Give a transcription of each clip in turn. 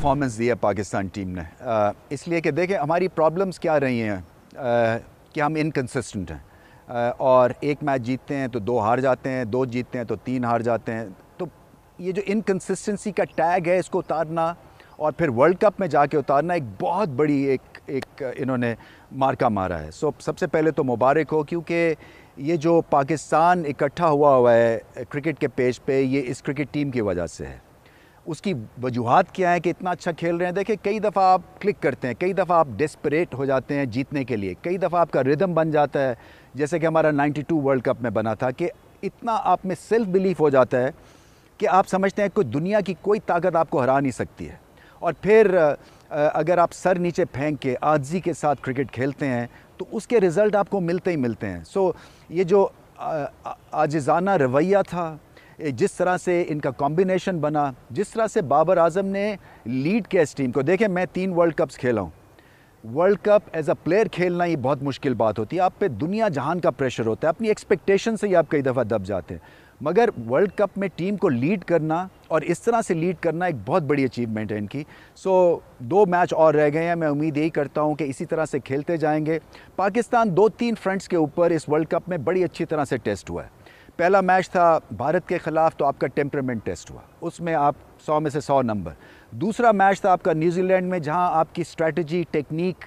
performance दी है Pakistan team ने इसलिए कि देखें हमारी प्रॉब्लम्स क्या रही हैं कि हम इनकन्सिस्टेंट हैं और एक मैच जीतते हैं तो दो हार जाते हैं दो जीतते हैं तो तीन हार जाते हैं तो ये जो इनकन्सिस्टेंसी का टैग है इसको उतारना और फिर वर्ल्ड कप में जाके उतारना एक बहुत बड़ी एक एक इन्होंने मार्का मारा है सो so, सबसे पहले तो मुबारक हो क्योंकि ये जो पाकिस्तान इकट्ठा हुआ हुआ है क्रिकेट के पेज पे ये इस क्रिकेट टीम की वजह से है उसकी वजूहत क्या है कि इतना अच्छा खेल रहे हैं देखिए कई दफ़ा आप क्लिक करते हैं कई दफ़ा आप डिस्परेट हो जाते हैं जीतने के लिए कई दफ़ा आपका रिदम बन जाता है जैसे कि हमारा 92 वर्ल्ड कप में बना था कि इतना आप में सेल्फ बिलीफ हो जाता है कि आप समझते हैं कि दुनिया की कोई ताकत आपको हरा नहीं सकती है और फिर अगर आप सर नीचे फेंक के आजी के साथ क्रिकेट खेलते हैं तो उसके रिज़ल्ट आपको मिलते ही मिलते हैं सो ये जो आज़ाना रवैया था जिस तरह से इनका कॉम्बिनेशन बना जिस तरह से बाबर आजम ने लीड किया इस टीम को देखें मैं तीन वर्ल्ड कप्स खेला हूँ world cup as a player खेलना ये बहुत मुश्किल बात होती है आप पे दुनिया जहान का प्रेशर होता है अपनी एक्सपेक्टेशन से ही आप कई दफ़ा दब जाते हैं मगर वर्ल्ड कप में टीम को लीड करना और इस तरह से लीड करना एक बहुत बड़ी अचीवमेंट है इनकी सो so, दो मैच और रह गए हैं मैं उम्मीद यही करता हूं कि इसी तरह से खेलते जाएंगे पाकिस्तान दो तीन फ्रंट्स के ऊपर इस वर्ल्ड कप में बड़ी अच्छी तरह से टेस्ट हुआ है पहला मैच था भारत के ख़िलाफ़ तो आपका टेम्परामेंट टेस्ट हुआ उसमें आप सौ में से सौ नंबर दूसरा मैच था आपका न्यूजीलैंड में जहां आपकी strategy technique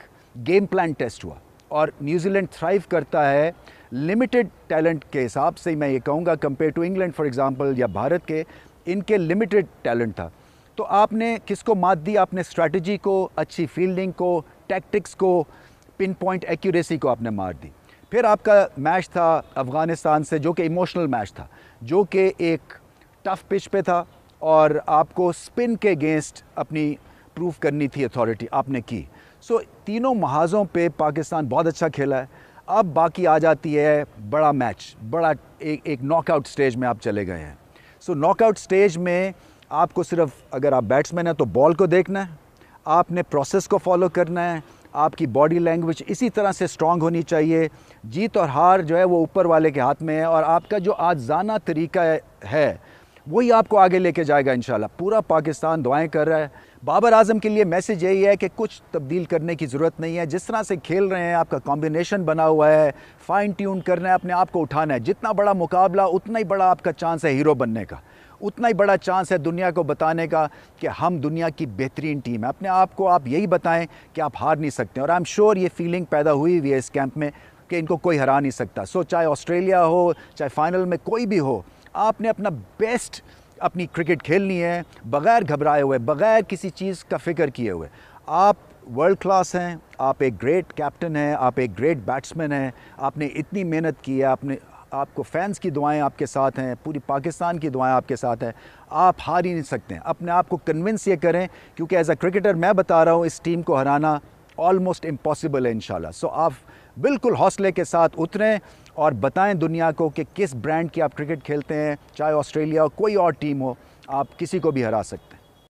game plan test हुआ और न्यूजीलैंड थ्राइव करता है लिमिटेड टैलेंट के हिसाब से मैं ये कहूँगा compare to England for example या भारत के इनके लिमिटेड टैलेंट था तो आपने किसको मात दी आपने स्ट्रैटी को अच्छी फील्डिंग को टैक्टिक्स को पिन पॉइंट एक्यूरेसी को आपने मार दी फिर आपका मैच था अफ़गानिस्तान से जो कि इमोशनल मैच था जो कि एक टफ़ पिच पे था और आपको स्पिन के अगेंस्ट अपनी प्रूव करनी थी अथॉरिटी आपने की सो तीनों महाजों पे पाकिस्तान बहुत अच्छा खेला है अब बाकी आ जाती है बड़ा मैच बड़ा एक एक नॉकआउट स्टेज में आप चले गए हैं सो नॉकआउट स्टेज में आपको सिर्फ अगर आप बैट्समैन हैं तो बॉल को देखना है आपने प्रोसेस को फॉलो करना है आपकी बॉडी लैंग्वेज इसी तरह से स्ट्रांग होनी चाहिए जीत और हार जो है वो ऊपर वाले के हाथ में है और आपका जो आज जाना तरीका है वही आपको आगे लेके जाएगा इन पूरा पाकिस्तान दुआएं कर रहा है बाबर आजम के लिए मैसेज यही है कि कुछ तब्दील करने की ज़रूरत नहीं है जिस तरह से खेल रहे हैं आपका कॉम्बिनेशन बना हुआ है फाइन ट्यून करना है अपने आप को उठाना है जितना बड़ा मुकाबला उतना ही बड़ा आपका चांस है हीरो बनने का उतना ही बड़ा चांस है दुनिया को बताने का कि हम दुनिया की बेहतरीन टीम है अपने आप को आप यही बताएं कि आप हार नहीं सकते और आई एम श्योर ये फीलिंग पैदा हुई हुई है इस कैंप में कि इनको कोई हरा नहीं सकता सो चाहे ऑस्ट्रेलिया हो चाहे फाइनल में कोई भी हो आपने अपना बेस्ट अपनी क्रिकेट खेलनी है बग़ैर घबराए हुए बग़ैर किसी चीज़ का फिक्र किए हुए आप वर्ल्ड क्लास हैं आप एक ग्रेट कैप्टन हैं आप एक ग्रेट बैट्समैन हैं आपने इतनी मेहनत की है आपने आपको फैंस की दुआएं आपके साथ हैं पूरी पाकिस्तान की दुआएं आपके साथ हैं आप हार ही नहीं सकते अपने आप को कन्विंस ये करें क्योंकि एज अ क्रिकेटर मैं बता रहा हूँ इस टीम को हराना ऑलमोस्ट इम्पॉसिबल है इन सो आप बिल्कुल हौसले के साथ उतरें और बताएं दुनिया को कि किस ब्रांड की आप क्रिकेट खेलते हैं चाहे ऑस्ट्रेलिया हो कोई और टीम हो आप किसी को भी हरा सकते